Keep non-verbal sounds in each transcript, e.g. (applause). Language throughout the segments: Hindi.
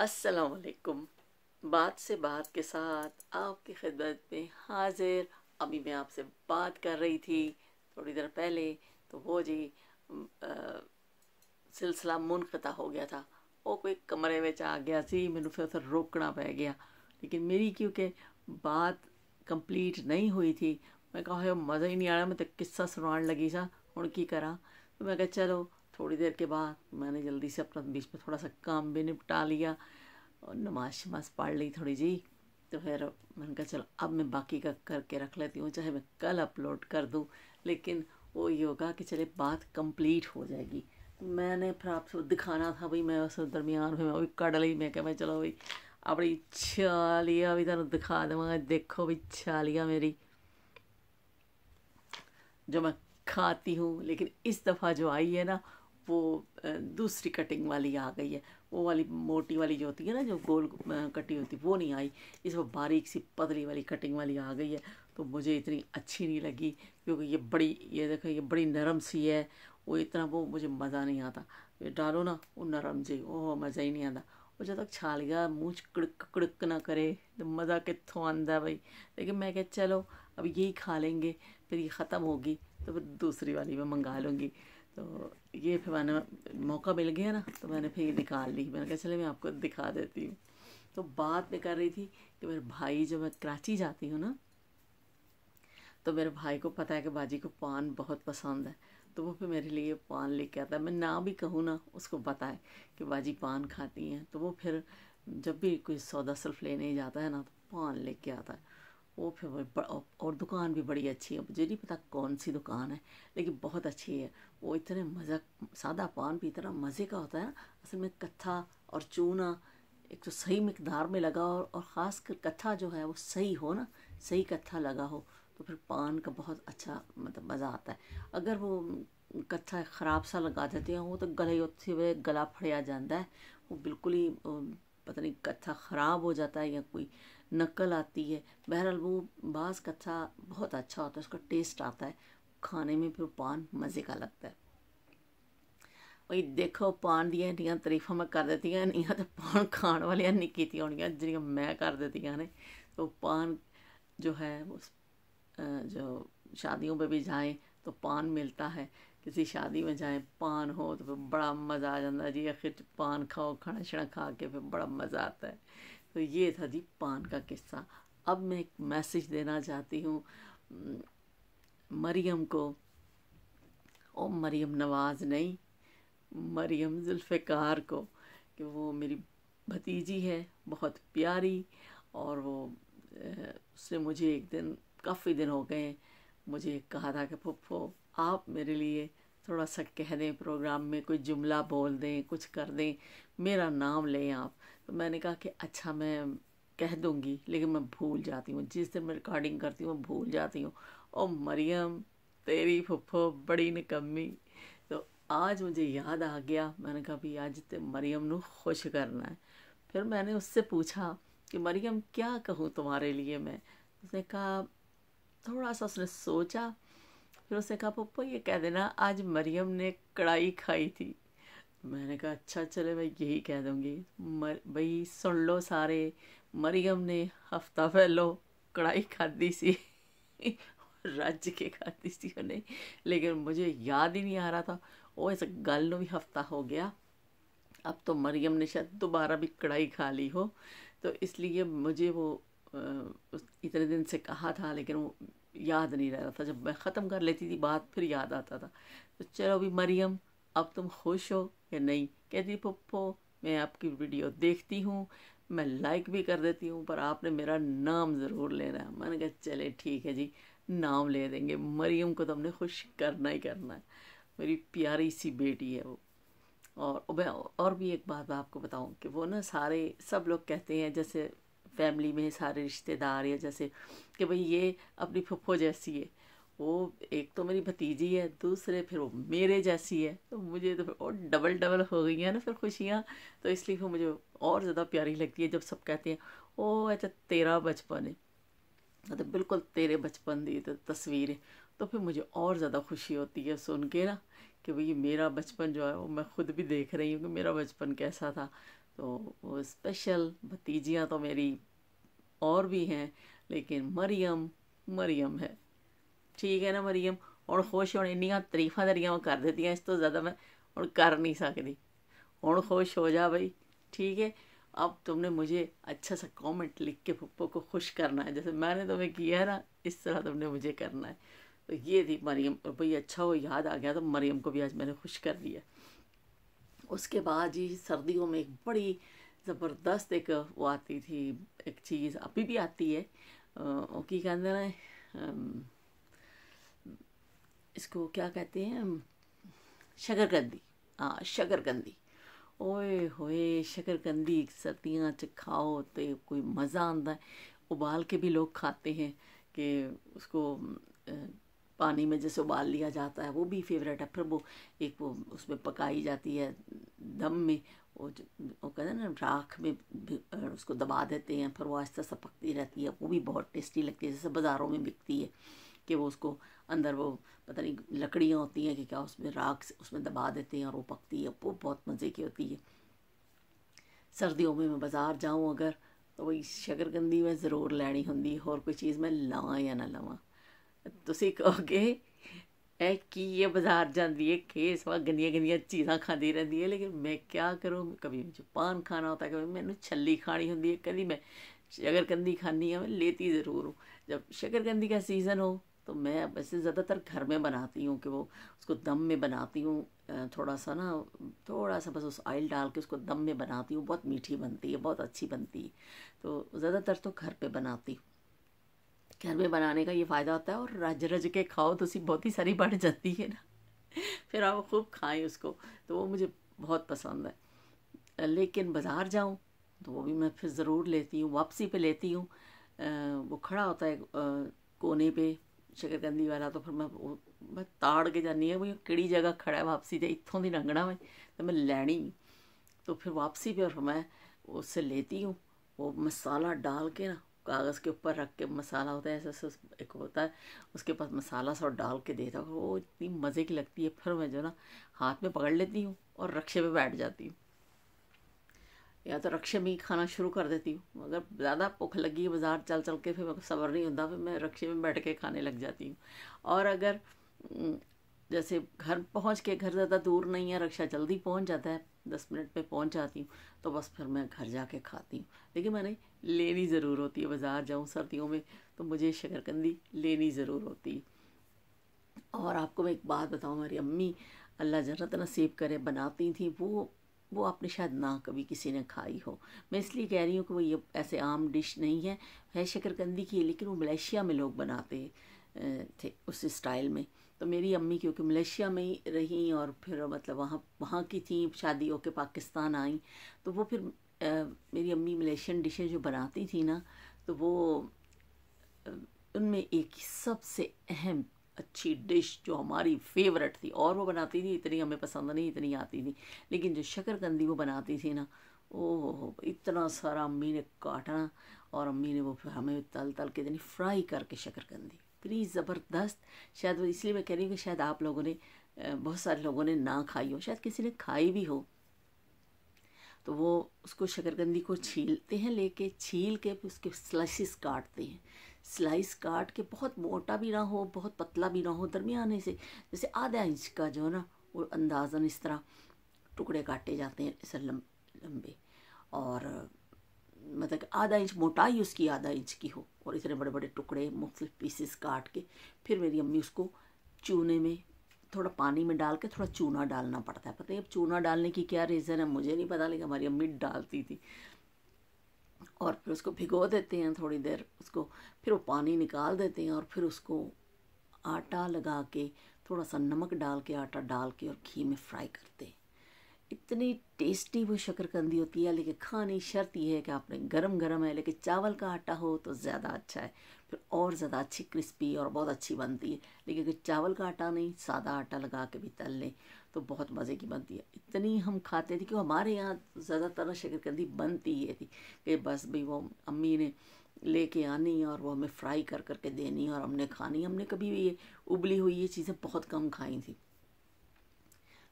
अस्सलाम बात से बात के साथ आपकी खिदमत में हाजिर अभी मैं आपसे बात कर रही थी थोड़ी देर पहले तो वो जी सिलसिला मुनखता हो गया था वो कोई कमरे में आ गया सी मैं फिर उसे रोकना पै गया लेकिन मेरी क्योंकि बात कंप्लीट नहीं हुई थी मैं कहा मज़ा ही नहीं आ रहा मैं तो किस्सा सुनाने लगी सा हूँ की करा तो मैं कहा चलो थोड़ी देर के बाद मैंने जल्दी से अपना बीच में थोड़ा सा काम भी निपटा लिया और नमाज शमाज पढ़ ली थोड़ी जी तो फिर मैंने कहा चलो अब मैं बाकी का करके रख लेती हूँ चाहे मैं कल अपलोड कर दूँ लेकिन वो ये होगा कि चले बात कंप्लीट हो जाएगी तो मैंने फिर आपसे दिखाना था भाई मैं उस दरमियान में अभी कड़ ली मैं क्या मैं चलो भाई अपनी छालिया भी तुम दिखा देवगा देखो भी छालिया मेरी जो मैं खाती हूँ लेकिन इस दफ़ा जो आई है ना वो दूसरी कटिंग वाली आ गई है वो वाली मोटी वाली जो होती है ना जो गोल कटी होती वो नहीं आई इस वो बारीक सी पतली वाली कटिंग वाली आ गई है तो मुझे इतनी अच्छी नहीं लगी क्योंकि ये बड़ी ये देखो ये बड़ी नरम सी है वो इतना वो मुझे मज़ा नहीं आता ये डालो ना वो नरम जी ओह मज़ा ही नहीं आता और जब तक छाल गया मुँह कड़क कड़क ना करे तो मज़ा कितों आंदा भाई लेकिन मैं क्या चलो अब यही खा लेंगे फिर ये ख़त्म होगी तो फिर दूसरी वाली मैं मंगा लूँगी तो ये फिर मैंने मौका मिल गया ना तो मैंने फिर निकाल ली मैंने कहा चले मैं आपको दिखा देती हूँ तो बात मैं कर रही थी कि मेरे भाई जब मैं कराची जाती हूँ ना तो मेरे भाई को पता है कि बाजी को पान बहुत पसंद है तो वो फिर मेरे लिए पान लेके आता है मैं ना भी कहूँ ना उसको पता है कि बाजी पान खाती हैं तो वो फिर जब भी कोई सौदा सल्फ लेने जाता है ना तो पान लेके आता है वो फिर और दुकान भी बड़ी अच्छी है मुझे नहीं पता कौन सी दुकान है लेकिन बहुत अच्छी है वो इतने मज़ा सादा पान भी इतना मज़े का होता है ना असल में कत्था और चूना एक तो सही मकदार में लगा हो और ख़ास कर कत्था जो है वो सही हो ना सही कत्था लगा हो तो फिर पान का बहुत अच्छा मतलब मज़ा आता है अगर वो कत्था ख़राब सा लगा देते हैं वो तो गले होते हुए गला फड़िया जाता है वो बिल्कुल ही पता नहीं कत्था ख़राब हो जाता है या कोई नकल आती है बहरहाल वो बास कच्चा बहुत अच्छा होता है उसका टेस्ट आता है खाने में फिर पान मज़े का लगता है भाई देखो पान ਦੀਆਂ ਇੰਨੀਆਂ ਤਾਰੀਫਾਂ ਮੈਂ ਕਰ ਦਿੱਤੀਆਂ तो पान खाने ਖਾਣ नहीं ਨੇ हो ਹੋਣੀਆਂ मैं कर ਕਰ ਦਿੱਤੀਆਂ ਨੇ तो पान जो है उस जो शादियों पे भी जाएं तो पान मिलता है किसी शादी में जाएं पान हो तो फिर बड़ा मज़ा आ जाता है जी आखिर पान खाओ खाना छना खा के फिर बड़ा मज़ा आता है तो ये था जी पान का किस्सा अब मैं एक मैसेज देना चाहती हूँ मरियम को ओ मरियम नवाज़ नहीं मरियम जुल्फ़ार को कि वो मेरी भतीजी है बहुत प्यारी और वो उसने मुझे एक दिन काफ़ी दिन हो गए मुझे कहा था कि पप्पो आप मेरे लिए थोड़ा सा कह दें प्रोग्राम में कोई जुमला बोल दें कुछ कर दें मेरा नाम लें आप तो मैंने कहा कि अच्छा मैं कह दूंगी लेकिन मैं भूल जाती हूँ जिस दिन मैं रिकॉर्डिंग करती हूँ मैं भूल जाती हूँ ओ मरियम तेरी फुफो बड़ी निकम्मी तो आज मुझे याद आ गया मैंने कहा भी आज तो मरियम न खुश करना है फिर मैंने उससे पूछा कि मरियम क्या कहूँ तुम्हारे लिए मैं उसने कहा थोड़ा सा उसने सोचा फिर उसने कहा पप्पा ये कह देना आज मरियम ने कढ़ाई खाई थी मैंने कहा अच्छा चले भाई यही कह दूँगी मर भाई सुन लो सारे मरियम ने हफ्ता पहलो कढ़ाई खाधी सी रज के खाधी सी उन्हें लेकिन मुझे याद ही नहीं आ रहा था वो इस गल भी हफ्ता हो गया अब तो मरियम ने शायद दोबारा भी कढ़ाई खा ली हो तो इसलिए मुझे वो इतने दिन से कहा था लेकिन वो याद नहीं रह रहा था जब मैं ख़त्म कर लेती थी बात फिर याद आता था तो चलो अभी मरियम अब तुम खुश हो या नहीं कहती पप्पो मैं आपकी वीडियो देखती हूँ मैं लाइक भी कर देती हूँ पर आपने मेरा नाम ज़रूर लेना है मैंने कहा चले ठीक है जी नाम ले देंगे मरीम को तो हमने खुश करना ही करना है मेरी प्यारी सी बेटी है वो और मैं और भी एक बात आपको बताऊँ कि वो ना सारे सब लोग कहते हैं जैसे फैमिली में सारे रिश्तेदार या जैसे कि भाई ये अपनी फुफ्फो जैसी है वो एक तो मेरी भतीजी है दूसरे फिर वो मेरे जैसी है तो मुझे तो और डबल डबल हो गई है ना फिर खुशियाँ तो इसलिए वो मुझे और ज़्यादा प्यारी लगती है जब सब कहते हैं ओ अच्छा तेरा बचपन है तो बिल्कुल तेरे बचपन दी तो तस्वीरें तो फिर मुझे और ज़्यादा खुशी होती है सुन के ना कि भाई मेरा बचपन जो है वो मैं खुद भी देख रही हूँ कि मेरा बचपन कैसा था तो वो स्पेशल भतीजियाँ तो मेरी और भी हैं लेकिन मरियम मरियम है ठीक है ना मरियम ਹੁਣ खुश हूँ इन तरीफा ਤੇਰੀਆਂ कर दी इस तो ज़्यादा मैं हूँ कर नहीं सकती हूँ खुश हो जा भाई ठीक है अब तुमने मुझे अच्छा सा कमेंट लिख के पप्पो को खुश करना है जैसे मैंने तुम्हें किया है ना इस तरह तुमने मुझे करना है तो ये थी मरियम और भाई अच्छा वो याद आ गया तो मरियम को भी आज मैंने खुश कर दिया उसके बाद जी सर्दियों में एक बड़ी ज़बरदस्त एक वो आती थी एक चीज़ अभी भी आती है वो की कहते हैं इसको क्या कहते हैं शकरकंदी हाँ शकरकंदी ओए होए शकरकंदी सर्दियाँ च खाओ तो कोई मज़ा आता है उबाल के भी लोग खाते हैं कि उसको पानी में जैसे उबाल लिया जाता है वो भी फेवरेट है फिर वो एक वो उसमें पकाई जाती है दम में वो वो कहते हैं ना राख में उसको दबा देते हैं फिर वो आहिस्ता सा पकती रहती है वो भी बहुत टेस्टी लगती है जैसे बाज़ारों में बिकती है कि वो उसको अंदर वो पता नहीं लकड़ियाँ होती हैं कि क्या उसमें राख उसमें दबा देते हैं और वो पकती है वो बहुत मज़े की होती है ਸਰਦੀਆਂ ਵਿੱਚ ਮੈਂ ਬਾਜ਼ਾਰ ਜਾਉਂ ਅਗਰ ਤਾਂ ਉਹ ਸ਼ਕਰਕੰਦੀ ਮੈਂ ਜ਼ਰੂਰ ਲੈਣੀ ਹੁੰਦੀ ਹੋਰ ਕੋਈ ਚੀਜ਼ ਮੈਂ ਲਵਾਂ ਜਾਂ ਨਾ ਲਵਾਂ ਤੁਸੀਂ ਕਹੋਗੇ ਇਹ ਕੀ ਇਹ ਬਾਜ਼ਾਰ ਜਾਂਦੀ ਹੈ ਕਿ ਇਸ ਵਾਰ ਗੰਦੀਆਂ ਗੰਦੀਆਂ ਚੀਜ਼ਾਂ ਖਾਂਦੀ ਰਹਿੰਦੀ ਹੈ ਲੇਕਿਨ ਮੈਂ ਕੀ ਕਰੂੰ ਕभी मुझे पान खाना होता है कभी ਮੈਨੂੰ ਛੱਲੀ ਖਾਣੀ ਹੁੰਦੀ ਹੈ ਕਦੀ ਮੈਂ ਸ਼ਕਰਕੰਦੀ ਖਾਣੀ ਹੈ ਮੈਂ ਲੇਤੀ ਜ਼ਰੂਰ ਹੂੰ ਜਦ ਸ਼ਕਰਕੰਦੀ ਦਾ ਸੀਜ਼ਨ ਹੋ तो मैं वैसे ज़्यादातर घर में बनाती हूँ कि वो उसको दम में बनाती हूँ थोड़ा सा ना थोड़ा सा बस उस ऑयल डाल के उसको दम में बनाती हूँ बहुत मीठी बनती है बहुत अच्छी बनती है तो ज़्यादातर तो घर पे बनाती हूँ घर में बनाने का ये फ़ायदा होता है और रज रज के खाओ तो उसी बहुत ही सारी बढ़ जाती है ना फिर आप खूब खाएं उसको तो वो मुझे बहुत पसंद है लेकिन बाज़ार जाऊँ तो वो भी मैं फिर ज़रूर लेती हूँ वापसी पे लेती हूँ वो खड़ा होता है कोने पे ਸ਼ਕਰਕੰਦੀ ਵਾਲਾ ਤੋਂ ਫਿਰ मैं ताड़ के जानी ਜਾਨੀ ਆ कड़ी जगह खड़ा है वापसी जो इतों ਦੀ ਲੰਘਣਾ ਵਾ तो मैं लेनी तो फिर वापसी पर मैं उससे लेती हूँ वो मसाला डाल के ना कागज़ के ऊपर रख के मसाला होता है ऐसे एक होता है उसके पास मसाला सब डाल के देता हूँ वो इतनी मज़े की लगती है फिर मैं जो ना हाथ में पकड़ लेती हूँ और रक्शे पर बैठ जाती हूँ या तो रक्शे में ही खाना शुरू कर देती हूँ अगर ज़्यादा भुख लगी बाज़ार चल चल के फिर मेरे को सबर नहीं होता फिर मैं रक्शे में बैठ के खाने लग जाती हूँ और अगर जैसे घर पहुँच के घर ज़्यादा दूर नहीं है रक्शा जल्दी पहुँच जाता है दस मिनट में पहुँच जाती हूँ तो बस फिर मैं घर जा के खाती हूँ लेकिन मैंने लेनी ज़रूर होती है बाज़ार जाऊँ सर्दियों में तो मुझे शकरकंदी लेनी ज़रूर होती है और आपको मैं एक बात बताऊँ मेरी अम्मी अल्लाह जन्नत नसीब करे बनाती थी वो वो आपने शायद ना कभी किसी ने खाई हो मैं इसलिए कह रही हूँ कि वो ये ऐसे आम डिश नहीं है है शकरकंदी की है लेकिन वो मलेशिया में लोग बनाते थे उस स्टाइल में तो मेरी अम्मी क्योंकि मलेशिया में ही रहीं और फिर मतलब वहाँ वहाँ की थी शादी होके पाकिस्तान आई तो वो फिर आ, मेरी अम्मी मलेशियन डिशें जो बनाती थी ना तो वो उनमें एक सबसे अहम अच्छी डिश जो हमारी फेवरेट थी और वो बनाती थी इतनी हमें पसंद नहीं इतनी आती थी लेकिन जो शक्करकंदी वो बनाती थी ना ओह इतना सारा अम्मी ने काटा और अम्मी ने वो फिर हमें तल तल के इतनी फ्राई करके शकरकंदी इतनी ज़बरदस्त शायद वो इसलिए मैं कह रही हूँ कि शायद आप लोगों ने बहुत सारे लोगों ने ना खाई हो शायद किसी ने खाई भी हो तो वो उसको शकरकंदी को छीलते हैं लेके छील के उसके स्लाइसिस काटते हैं स्लाइस काट के बहुत मोटा भी ना हो बहुत पतला भी ना हो दरमियाने से जैसे आधा इंच का जो है ना वो अंदाजन इस तरह टुकड़े काटे जाते हैं इस लंबे और मतलब आधा इंच मोटाई उसकी आधा इंच की हो और इतने बड़े बड़े टुकड़े मुख्तु पीसेस काट के फिर मेरी अम्मी उसको चूने में थोड़ा पानी में डाल के थोड़ा चूना डालना पड़ता है पता है अब चूना डालने की क्या रीज़न है मुझे नहीं पता लेकिन हमारी अम्मी डालती थी और फिर उसको भिगो देते हैं थोड़ी देर उसको फिर वो पानी निकाल देते हैं और फिर उसको आटा लगा के थोड़ा सा नमक डाल के आटा डाल के और घी में फ्राई करते हैं इतनी टेस्टी वो शकरकंदी होती है लेकिन खाने शर्त यह है कि आपने गरम गरम है लेकिन चावल का आटा हो तो ज़्यादा अच्छा है फिर और ज़्यादा अच्छी क्रिस्पी और बहुत अच्छी बनती है लेकिन अगर चावल का आटा नहीं सादा आटा लगा के भी तल लें तो बहुत मज़े की बनती है इतनी हम खाते थे कि हमारे यहाँ ज़्यादातर शकरकंदी बनती ये थी कि बस भाई वो अम्मी ने लेके आनी और वो हमें फ्राई कर करके देनी और हमने खानी हमने कभी भी ये उबली हुई ये चीज़ें बहुत कम खाई थी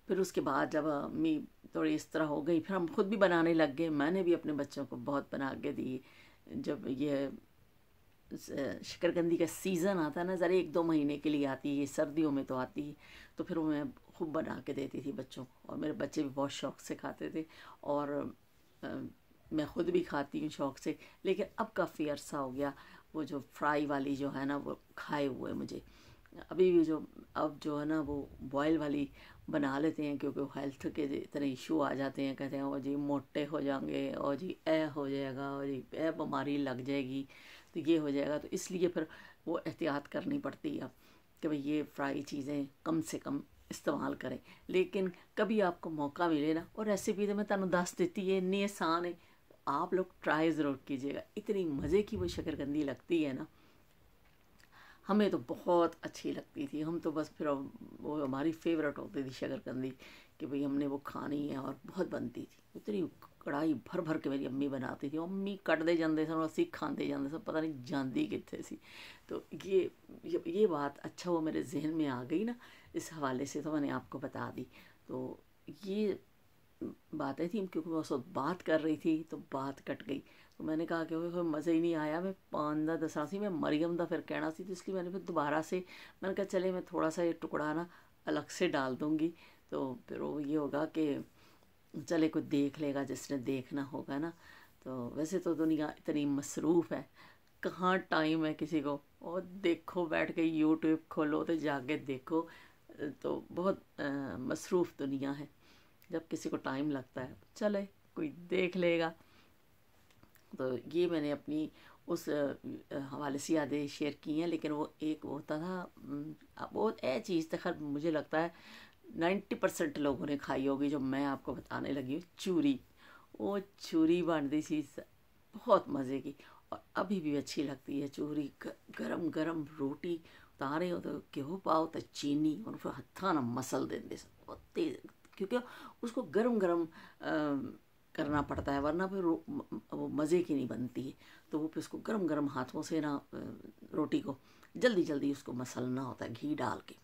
फिर उसके बाद जब अम्मी थोड़ी इस तरह हो गई फिर हम खुद भी बनाने लग गए मैंने भी अपने बच्चों को बहुत बना के दी जब ये शकरकंदी का सीज़न आता है ना ज़रा एक दो महीने के लिए आती है सर्दियों में तो आती है तो फिर मैं खूब बना के देती थी बच्चों को और मेरे बच्चे भी बहुत शौक़ से खाते थे और आ, मैं ख़ुद भी खाती हूँ शौक़ से लेकिन अब काफ़ी अरसा हो गया वो जो फ्राई वाली जो है ना वो खाए हुए मुझे अभी भी जो अब जो है ना वो बॉयल वाली बना लेते हैं क्योंकि हेल्थ के इतने इशू आ जाते हैं कहते हैं ओ जी मोटे हो जाएंगे और जी ए हो जाएगा और जी ए बीमारी लग जाएगी तो ये हो जाएगा तो इसलिए फिर वो एहतियात करनी पड़ती है अब कि भाई ये फ्राई चीज़ें कम से कम इस्तेमाल करें लेकिन कभी आपको मौका मिले ना और रेसिपी तो मैं ਤੁਹਾਨੂੰ दस ਦਿੱਤੀ है ਇੰਨੀ आसान है आप लोग ट्राई ज़रूर कीजिएगा इतनी मज़े की वो शक्करकंदी लगती है ना हमें तो बहुत अच्छी लगती थी हम तो बस फिर वो हमारी फेवरेट होती थी शकरकंदी कि भाई हमने वो खानी है और बहुत बनती थी उतनी कढ़ाई भर भर के मेरी अम्मी बनाती थी अम्मी कटते जाते सन और सीख खाते जाते सब पता नहीं जाती कितने सी तो ये ये बात अच्छा वो मेरे जहन में आ गई ना इस हवाले से तो मैंने आपको बता दी तो ये बातें थी क्योंकि मैं उस वक्त बात कर रही थी तो बात कट गई तो मैंने कहा कि कोई मज़ा ही नहीं आया मैं पाँच दा दसा सी मैं मरियम दा फिर कहना सी तो इसलिए मैंने फिर दोबारा से मैंने कहा चले मैं थोड़ा सा ये टुकड़ा ना अलग से डाल दूँगी तो फिर वो ये होगा कि चले कुछ देख लेगा जिसने देखना होगा ना तो वैसे तो दुनिया इतनी मसरूफ़ है कहाँ टाइम है किसी को और देखो बैठ के यूट्यूब खोलो तो जाके देखो तो बहुत मसरूफ़ दुनिया है जब किसी को टाइम लगता है चले कोई देख लेगा तो ये मैंने अपनी उस हवाले से यादें शेयर की हैं लेकिन वो एक होता था वो ऐ चीज़ तो खैर मुझे लगता है नाइन्टी परसेंट लोगों ने खाई होगी जो मैं आपको बताने लगी हूँ चूरी वो चूरी बनती सी बहुत मज़े की और अभी भी अच्छी लगती है चूरी गरम गरम रोटी ತಾರೆ ಅದು ಕೆಹುಪಾವತ ಚೀನಿ ಅವ್ರ ಹತ್ತಾನ ಮಸಲ್ देंगे तेज क्योंकि उसको गर्म गर्म करना पड़ता है वरना फिर वो मज़े की नहीं बनती है तो वो फिर उसको गर्म गर्म हाथों से ना रोटी को जल्दी जल्दी उसको मसलना होता है घी डाल के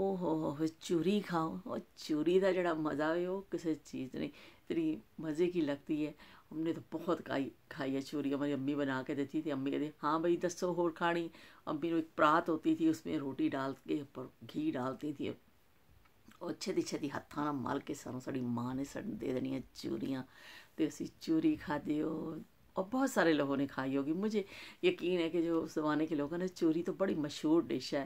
ओहो फिर चूरी खाओ और चूरी का जोड़ा मज़ा है वो किसी चीज़ नहीं इतनी मज़े की लगती है हमने तो बहुत खाई खाई है चूरी हमारी अम्मी बना के देती थी अम्मी कहती हाँ भाई दसो होर खानी अम्मी एक प्रात होती थी उसमें रोटी डाल के ऊपर घी डालती थी ਉਹ छेती ਛੇਤੀ ਹੱਥਾਂ ਨਾਲ ਮਲ ਕੇ ਸਾਨੂੰ ਸਾਡੀ ਮਾਂ ਨੇ ਸਾਨੂੰ ਦੇ ਦੇਣੀਆਂ ਚੂਰੀਆਂ तो असी चूरी ਖਾਦੇ ਉਹ और बहुत सारे लोगों ने खाई होगी मुझे यकीन है कि जो उस ज़माने के लोगों ने चूरी तो बड़ी मशहूर डिश है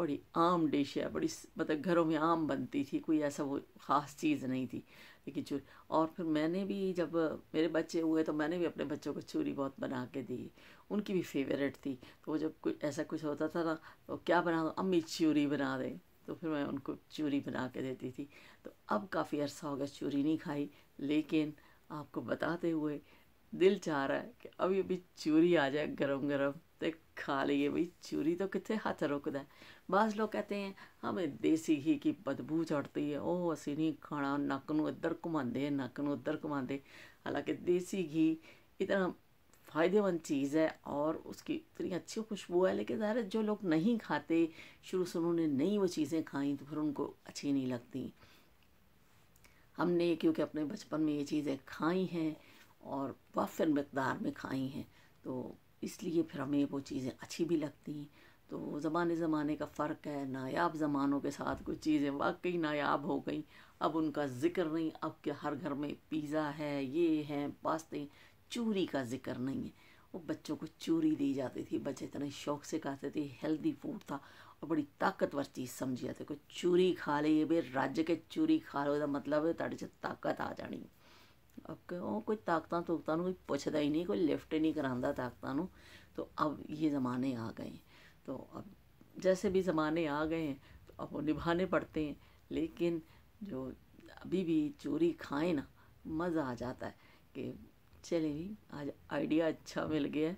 बड़ी आम डिश है बड़ी मतलब घरों में आम बनती थी कोई ऐसा वो ख़ास चीज़ नहीं थी कि चूरी और फिर मैंने भी जब मेरे बच्चे हुए तो मैंने भी अपने बच्चों को चूरी बहुत बना के दी उनकी भी फेवरेट थी तो वो जब कुछ ऐसा कुछ होता था ना तो क्या बना दो अम्मी चूरी बना दें तो फिर मैं उनको चूरी बना के देती थी तो अब काफ़ी अर्सा हो गया चूरी नहीं खाई लेकिन आपको बताते हुए दिल चाह रहा है कि अभी अभी चूरी आ जाए गरम गरम तो खा लिए भाई चूरी तो कितने हाथ रोकता है बस लोग कहते हैं हमें हाँ देसी घी की बदबू चढ़ती है ओ असी नहीं खाना नक न इधर घुमाते नक न उधर घुमाते हालांकि देसी घी इतना फ़ायदेमंद चीज़ है और उसकी इतनी अच्छी खुशबू है लेकिन ज़ाहिर जो लोग नहीं खाते शुरू से उन्होंने नई वो चीज़ें खाई तो फिर उनको अच्छी नहीं लगती हमने क्योंकि अपने बचपन में ये चीज़ें खाई हैं और वाफिर मकदार में खाई हैं तो इसलिए फिर हमें वो चीज़ें अच्छी भी लगती हैं तो ज़माने ज़माने का फ़र्क है नायाब ज़मानों के साथ कुछ चीज़ें वाकई नायाब हो गई अब उनका ज़िक्र नहीं अब के हर घर में पिज़्ज़ा है ये है पास्ते चूरी का ज़िक्र नहीं है वो बच्चों को चूरी दी जाती थी बच्चे इतने शौक से खाते थे हेल्दी फूड था और बड़ी ताकतवर चीज़ समझी जाती कोई चूरी खा ले ये भी राज्य के चूरी खा लो मतलब ताकत आ जानी ओके ਉਹ कोई ਤਾਕਤਾਂ ਤੁਕਤਾਂ ਨੂੰ पुछता ही नहीं कोई लिफ्ट नहीं कराता ਕਰਾਂਦਾ तो अब ये ज़माने आ गए हैं तो अब जैसे भी ज़माने आ गए हैं तो अब वो निभाने पड़ते हैं लेकिन जो अभी भी चूरी खाएं ना मज़ा आ जाता है कि चले भी आज आइडिया अच्छा मिल गया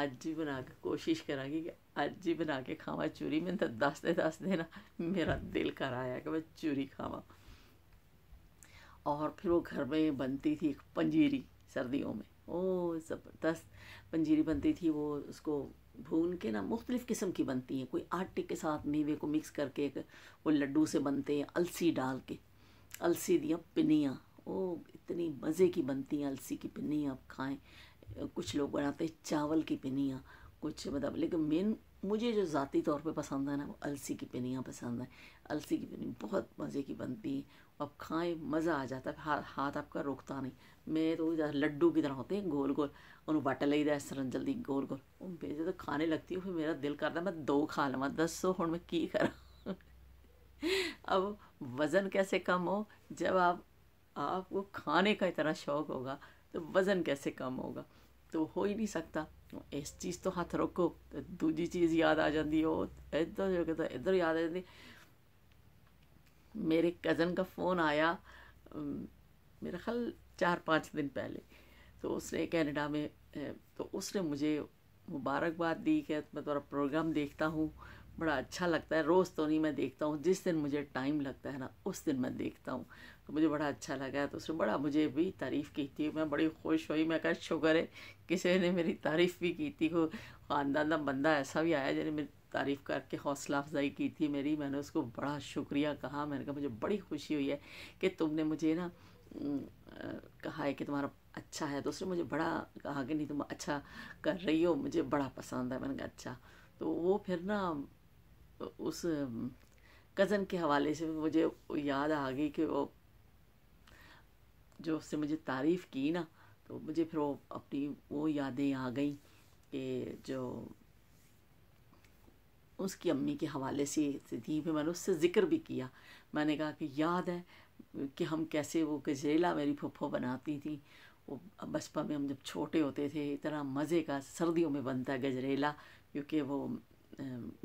आज ही बना के कोशिश करा कि आज ही बना के खावा चूरी मैंने तो दस दे दस देना मेरा दिल कर आया कि मैं चूरी खावा और फिर वो घर में बनती थी पंजीरी सर्दियों में ओ ज़बरदस्त पंजीरी बनती थी वो उसको भून के ना मुख्तलिफ़ किस्म की बनती हैं कोई आटे के साथ मेवे को मिक्स करके वो लड्डू से बनते हैं अलसी डाल के अलसी दिया पिनियाँ ओ इतनी मज़े की बनती हैं अलसी की पिनियाँ आप खाएँ कुछ लोग बनाते हैं चावल की पिनियाँ कुछ मतलब लेकिन मेन मुझे जो ज़ाती तौर पे पसंद है ना वो अलसी की पिनियाँ पसंद है अलसी की पिनी बहुत मज़े की बनती है अब खाएं मज़ा आ जाता है हाथ हाथ आपका रुकता नहीं मैं तो ज़्यादा लड्डू की तरह होते हैं गोल गोल उन्होंने बट ले इस तरह जल्दी गोल गोल उन भेजे तो खाने लगती हूँ फिर मेरा दिल करता है मैं दो खा लवा सौ हूँ मैं की करा (laughs) अब वज़न कैसे कम हो जब आप आपको खाने का इतना शौक़ होगा तो वज़न कैसे कम होगा तो हो ही नहीं सकता इस चीज़ तो हथ रोको तो दूजी चीज़ याद आ जाती हो इधर तो इधर याद आ जाती मेरे कज़न का फ़ोन आया मेरा ख्याल चार पाँच दिन पहले तो उसने कैनेडा में तो उसने मुझे मुबारकबाद दी कि मैं तुम्हारा प्रोग्राम देखता हूँ बड़ा अच्छा लगता है रोज़ तो नहीं मैं देखता हूँ जिस दिन मुझे टाइम लगता है ना उस दिन मैं देखता हूँ तो मुझे बड़ा अच्छा लगा तो उसने बड़ा मुझे भी तारीफ़ की थी मैं बड़ी खुश हुई मैं कहा शुक्र है किसी ने मेरी तारीफ़ भी की थी वो ख़ानदान का बंदा ऐसा भी आया जिन्हें मेरी तारीफ़ करके हौसला अफजाई की थी मेरी मैंने उसको बड़ा शुक्रिया कहा मैंने कहा मुझे बड़ी खुशी हुई है कि तुमने मुझे ना कहा है कि तुम्हारा अच्छा है तो उसने मुझे बड़ा कहा कि नहीं तुम अच्छा कर रही हो मुझे बड़ा पसंद है मैंने कहा अच्छा तो वो फिर ना उस कज़न के हवाले से मुझे याद आ गई कि वो जो उससे मुझे तारीफ़ की ना तो मुझे फिर वो अपनी वो यादें आ गई कि जो उसकी अम्मी के हवाले से थी फिर मैंने उससे ज़िक्र भी किया मैंने कहा कि याद है कि हम कैसे वो गजरेला मेरी फुफ्फो बनाती थी वो बचपन में हम जब छोटे होते थे इतना मज़े का सर्दियों में बनता है गजरेला क्योंकि वो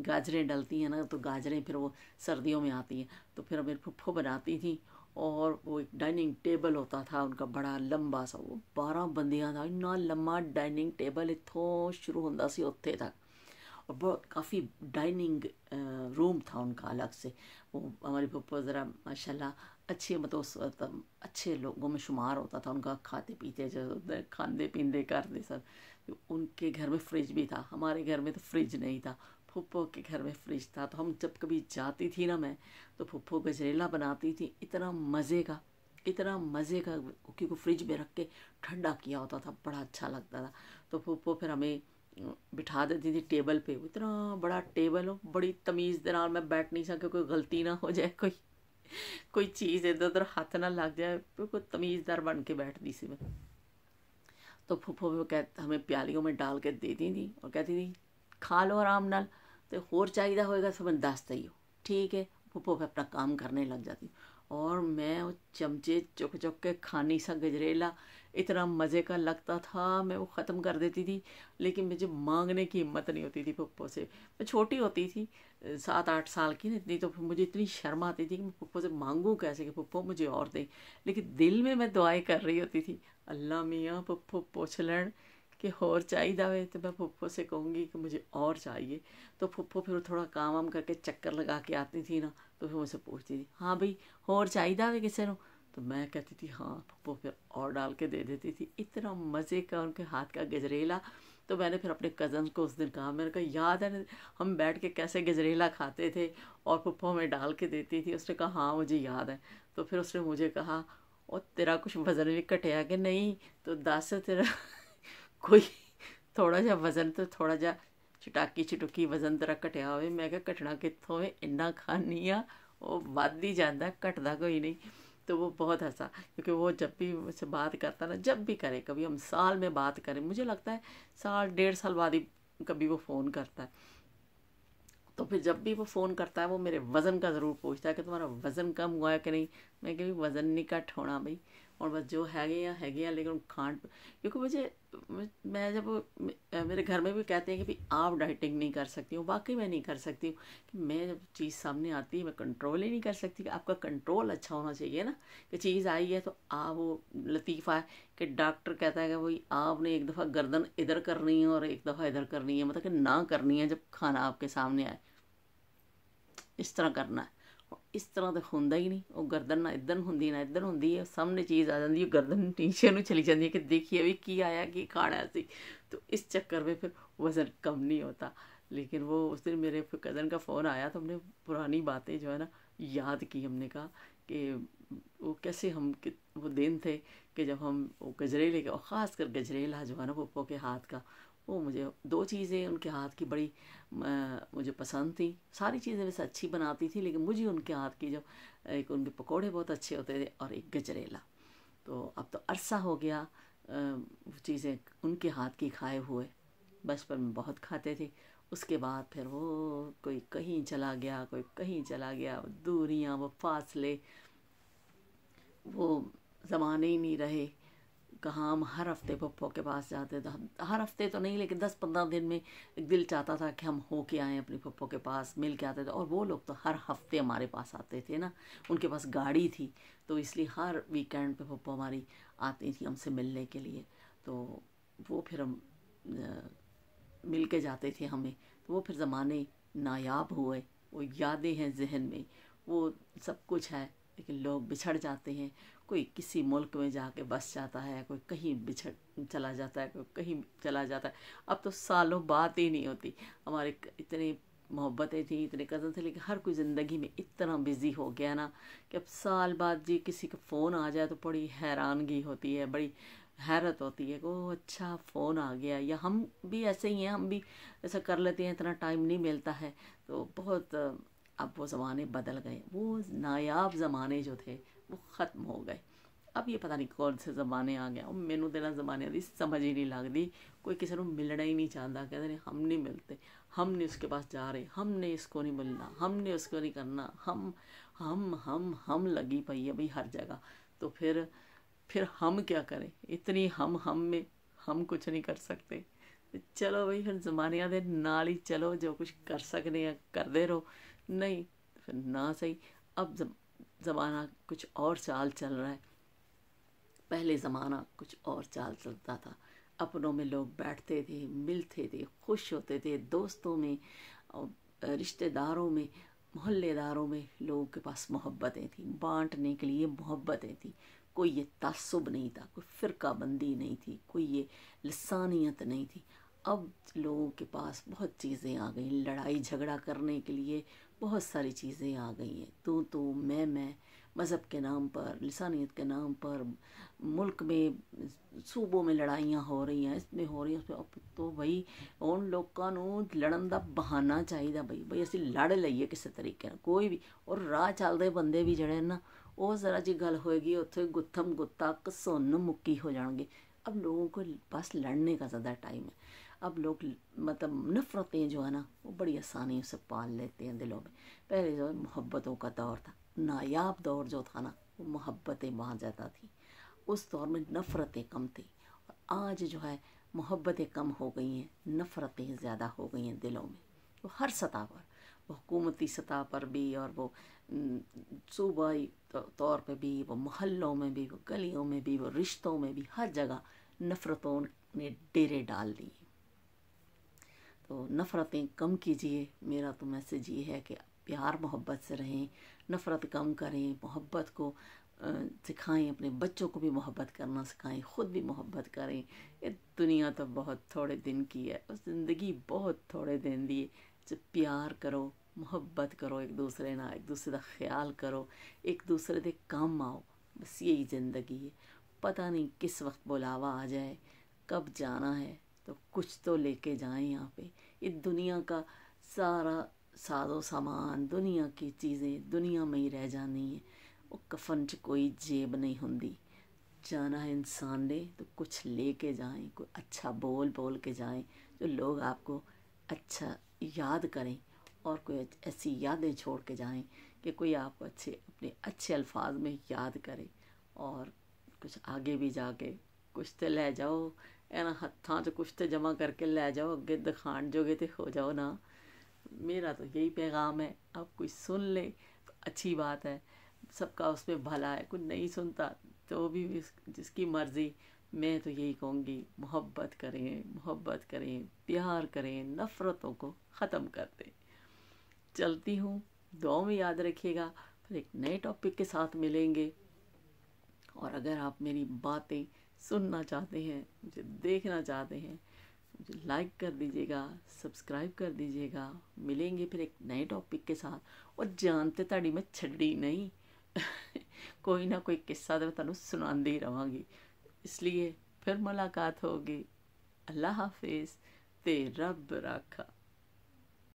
गाजरें डलती हैं ना तो गाजरें फिर वो सर्दियों में आती हैं तो फिर मेरी फुफ्फो बनाती थी और वो एक डाइनिंग टेबल होता था उनका बड़ा लंबा सा वो बारह बंदियाँ था इन्ना लम्बा डाइनिंग टेबल इतों शुरू होता सी उत्थे तक और बहुत काफ़ी डाइनिंग रूम था उनका अलग से वो हमारी पप्पा ज़रा माशाल्लाह अच्छे मतलब अच्छे लोगों में शुमार होता था उनका खाते पीते जो खाते पीते करते सब तो उनके घर में फ्रिज भी था हमारे घर में तो फ्रिज नहीं था फूफो के घर में फ्रिज था तो हम जब कभी जाती थी ना मैं तो फूफो गजरेला बनाती थी इतना मज़े का इतना मज़े का क्योंकि फ्रिज में रख के ठंडा किया होता था बड़ा अच्छा लगता था तो फूफो फिर हमें बिठा देती थी टेबल पे इतना बड़ा टेबल हो बड़ी तमीज़ दे नाल मैं बैठ नहीं सकती कोई गलती ना हो जाए कोई कोई चीज़ इधर उधर हथ ना लग जाए बिल्कुल तो तमीज़दार बन के बैठती सी मैं तो फूफो कह हमें प्यालियों में डाल के देती थी और कहती थी खा लो आराम नाल तो होर होएगा तो मैं दस ਸਭ हो ठीक है ਹੈ ਭੁੱਪੋ अपना काम करने लग जाती और मैं वो चमचे चुक चुक के खानी सा गजरेला इतना मज़े का लगता था मैं वो ख़त्म कर देती थी लेकिन मुझे मांगने की हिम्मत नहीं होती थी पप्पो से मैं छोटी होती थी सात आठ साल की ना इतनी तो मुझे इतनी शर्म आती थी कि मैं पप्पो से मांगूँ कैसे कि पप्पो मुझे और दे लेकिन दिल में मैं दुआएं कर रही होती थी अल्लाह मियाँ पप्पो पोछ लड़ कि और चाहिए वे तो मैं फुप्पो से कहूँगी कि मुझे और चाहिए तो फुप्पो फिर थोड़ा काम वाम करके चक्कर लगा के आती थी ना तो फिर मुझसे पूछती थी हाँ भाई और चाहिए वे किसी तो मैं कहती थी हाँ फुप्पो फिर और डाल के दे देती थी इतना मज़े का उनके हाथ का गजरेला तो मैंने फिर अपने कज़न को उस दिन कहा मैंने कहा याद है हम बैठ के कैसे गजरेला खाते थे और पप्पा हमें डाल के देती थी उसने कहा हाँ मुझे याद है तो फिर उसने मुझे कहा और तेरा कुछ वज़न भी कटिया कि नहीं तो दस तेरा कोई थोड़ा जहा वज़न तो थोड़ा जहा चटाकी चटुकी वजन तरह घटिया हो मैं क्या घटना कितों ਹੈ ਇੰਨਾ ਖਾਨੀ ਆ ਉਹ ਵੱਧ ਹੀ ਜਾਂਦਾ ਘਟਦਾ कोई नहीं तो वो बहुत हसा क्योंकि वो जब भी उससे बात करता ना जब भी करे कभी हम साल में बात करें मुझे लगता है साल डेढ़ साल बाद ही कभी वो फ़ोन करता है तो फिर जब भी वो फ़ोन करता है वो मेरे वज़न का ज़रूर पूछता है कि तुम्हारा वज़न कम हुआ है कि नहीं मैं कह वज़न नहीं घट होना भाई और बस जो हैगे या हैगे या लेकिन खांड क्योंकि मुझे मैं जब मेरे घर में भी कहते हैं कि भी आप डाइटिंग नहीं कर सकती हूँ वाकई मैं नहीं कर सकती हूँ कि मैं जब चीज़ सामने आती है मैं कंट्रोल ही नहीं कर सकती कि आपका कंट्रोल अच्छा होना चाहिए ना कि चीज़ आई है तो आ वो लतीफ़ा है कि डॉक्टर कहता है कि भाई आपने एक दफ़ा गर्दन इधर करनी है और एक दफ़ा इधर करनी है मतलब कि ना करनी है जब खाना आपके सामने आए इस तरह करना है इस तरह तो ਹੁੰਦਾ ही नहीं वो गर्दन ना इधर होंगी ना इधर होंगी है सामने चीज़ आ जाती गर्दन ਗਰਦਨ चली जाती है कि देखिए अभी की आया कि खाना सी तो इस चक्कर में फिर वज़न कम नहीं होता लेकिन वो उस दिन मेरे कज़न का फ़ोन आया तो हमने पुरानी बातें जो है ना याद की हमने कहा कि वो कैसे हम वो दिन थे कि जब हम वो गजरेले और ख़ास कर गजरेला जो है ना पप्पो के हाथ का वो मुझे दो चीज़ें उनके हाथ की बड़ी मुझे पसंद थी सारी चीज़ें वैसे अच्छी बनाती थी लेकिन मुझे उनके हाथ की जो एक उनके पकोड़े बहुत अच्छे होते थे और एक गजरेला तो अब तो अरसा हो गया चीज़ें उनके हाथ की खाए हुए बचपन में बहुत खाते थे उसके बाद फिर वो कोई कहीं चला गया कोई कहीं चला गया दूरियाँ वो फासले वो ज़माने ही नहीं रहे कहाँ हम हर हफ्ते पप्पो के पास जाते थे हर हफ्ते तो नहीं लेकिन दस पंद्रह दिन में एक दिल चाहता था कि हम हो के आएँ अपनी पप्पो के पास मिल के आते थे और वो लोग तो हर हफ्ते हमारे पास आते थे ना उनके पास गाड़ी थी तो इसलिए हर वीकेंड पे पप्पो हमारी आती थी हमसे मिलने के लिए तो वो फिर हम मिल के जाते थे हमें तो वो फिर ज़माने नायाब हुए वो यादें हैं जहन में वो सब कुछ है लेकिन लोग बिछड़ जाते हैं कोई किसी मुल्क में जाके बस जाता है कोई कहीं बिछड़ चला जाता है कोई कहीं चला जाता है अब तो सालों बात ही नहीं होती हमारे इतनी मोहब्बतें थी इतने कज़न थे लेकिन हर कोई ज़िंदगी में इतना बिज़ी हो गया ना कि अब साल बाद जी किसी का फ़ोन आ जाए तो बड़ी हैरानगी होती है बड़ी हैरत होती है वो अच्छा फ़ोन आ गया या हम भी ऐसे ही हैं हम भी ऐसा कर लेते हैं इतना टाइम नहीं मिलता है तो बहुत अब वो ज़माने बदल गए वो नायाब ज़माने जो थे वो ख़त्म हो गए अब ये पता नहीं कौन से ज़माने आ गया मैनू तो ना जमाने की समझ ही नहीं लगती कोई किसी को मिलना ही नहीं चाहता कहते नहीं हम नहीं मिलते हम नहीं उसके पास जा रहे हमने इसको नहीं मिलना हमने उसको नहीं करना हम हम हम हम लगी पई है भाई हर जगह तो फिर फिर हम क्या करें इतनी हम हम में हम कुछ नहीं कर सकते चलो भाई फिर जमानिया के नाल ही चलो जो कुछ कर सकते हैं करते रहो नहीं फिर ना सही अब जम ज़माना कुछ और चाल चल रहा है पहले ज़माना कुछ और चाल चलता था अपनों में लोग बैठते थे मिलते थे खुश होते थे दोस्तों में रिश्तेदारों में मोहल्लेदारों में लोगों के पास मोहब्बतें थी बांटने के लिए मोहब्बतें थी कोई ये तसब नहीं था कोई फ़िरका बंदी नहीं थी कोई ये लसानियत नहीं थी अब लोगों के पास बहुत चीज़ें आ गई लड़ाई झगड़ा करने के लिए ਬਹੁਤ ਸਾਰੀ ਚੀਜ਼ਾਂ ਆ ਗਈਆਂ ਤੂੰ ਤੂੰ ਮੈਂ मैं मैं मज़हब के नाम पर लसानियत के नाम पर मुल्क में सूबों में लड़ाइयाँ हो रही हैं इसमें हो रही हैं उसमें ਬਈ ਉਹਨਾਂ ਲੋਕਾਂ ਨੂੰ ਲੜਨ ਦਾ ਬਹਾਨਾ ਚਾਹੀਦਾ ਬਈ ਬਈ ਅਸੀਂ ਲੜ ਲਈਏ ਕਿਸੇ ਤਰੀਕੇ ਨਾਲ ਕੋਈ ਵੀ ਔਰ ਰਾਹ ਚੱਲਦੇ ਬੰਦੇ ਵੀ ਜਿਹੜੇ ਨਾ ਉਹ ਜ਼ਰਾ ਜੀ ਗੱਲ ਹੋਏਗੀ ਉੱਥੇ ਗੁੱਥਮ ਗੁੱਤਾ ਕਸੁੰਨ ਮੁੱਕੀ ਹੋ ਜਾਣਗੇ अब लोगों को पास लड़ने का ज़्यादा टाइम है अब लोग मतलब नफ़रतें जो है ना वो बड़ी आसानी से पाल लेते हैं दिलों में पहले जो मोहब्बतों का दौर था नायाब दौर जो था ना वो मोहब्बतें बहुत ज़्यादा थी उस दौर में नफ़रतें कम थी और आज जो है मोहब्बतें कम हो गई हैं नफ़रतें ज़्यादा हो गई हैं दिलों में वो हर सतह पर वो हुकूमती सतह पर भी और वो सूबाई तौर पे भी वो महल्लों में भी वो गलियों में भी वो रिश्तों में भी हर जगह नफ़रतों ने डेरे डाल दिए तो नफ़रतें कम कीजिए मेरा तो मैसेज ये है कि प्यार मोहब्बत से रहें नफ़रत कम करें मोहब्बत को सिखाएं अपने बच्चों को भी मोहब्बत करना सिखाएं ख़ुद भी मोहब्बत करें ये दुनिया तो बहुत थोड़े दिन की है और ज़िंदगी बहुत थोड़े दिन दी जब प्यार करो मोहब्बत करो एक दूसरे ना एक दूसरे का ख्याल करो एक दूसरे के काम आओ बस यही ज़िंदगी है पता नहीं किस वक्त बुलावा आ जाए कब जाना है तो कुछ तो लेके जाएं यहाँ पे ये दुनिया का सारा साजो सामान दुनिया की चीज़ें दुनिया में ही रह जानी है वो कफन च कोई जेब नहीं होंगी जाना है इंसान ने तो कुछ ले के जाएँ कोई अच्छा बोल बोल के जाएं जो लोग आपको अच्छा याद करें और कोई ऐसी यादें छोड़ के जाएं कि कोई आपको अच्छे अपने अच्छे अल्फाज में याद करे और कुछ आगे भी जाके कुछ तो लै जाओ है ना ਹੱਥਾਂ कुछ तो जमा करके ਕਰਕੇ जाओ ਜਾਓ ਅੱਗੇ जोगे तो हो जाओ ना मेरा तो यही पैगाम है आप कुछ सुन ले तो अच्छी बात है सबका उसमें भला है कुछ नहीं सुनता तो भी जिसकी मर्ज़ी मैं तो यही कहूँगी मोहब्बत करें मोहब्बत करें प्यार करें नफ़रतों को ख़त्म कर दें चलती हूँ दो में याद रखिएगा फिर एक नए टॉपिक के साथ मिलेंगे और अगर आप मेरी बातें सुनना चाहते हैं मुझे देखना चाहते हैं मुझे लाइक कर दीजिएगा सब्सक्राइब कर दीजिएगा मिलेंगे फिर एक नए टॉपिक के साथ और जानते ताड़ी मैं छड़ी नहीं (laughs) कोई ना कोई किस्सा तो मैं सुना ही ਰਵਾਂਗੀ इसलिए फिर मुलाकात होगी अल्लाह हाफिज ते रब राखा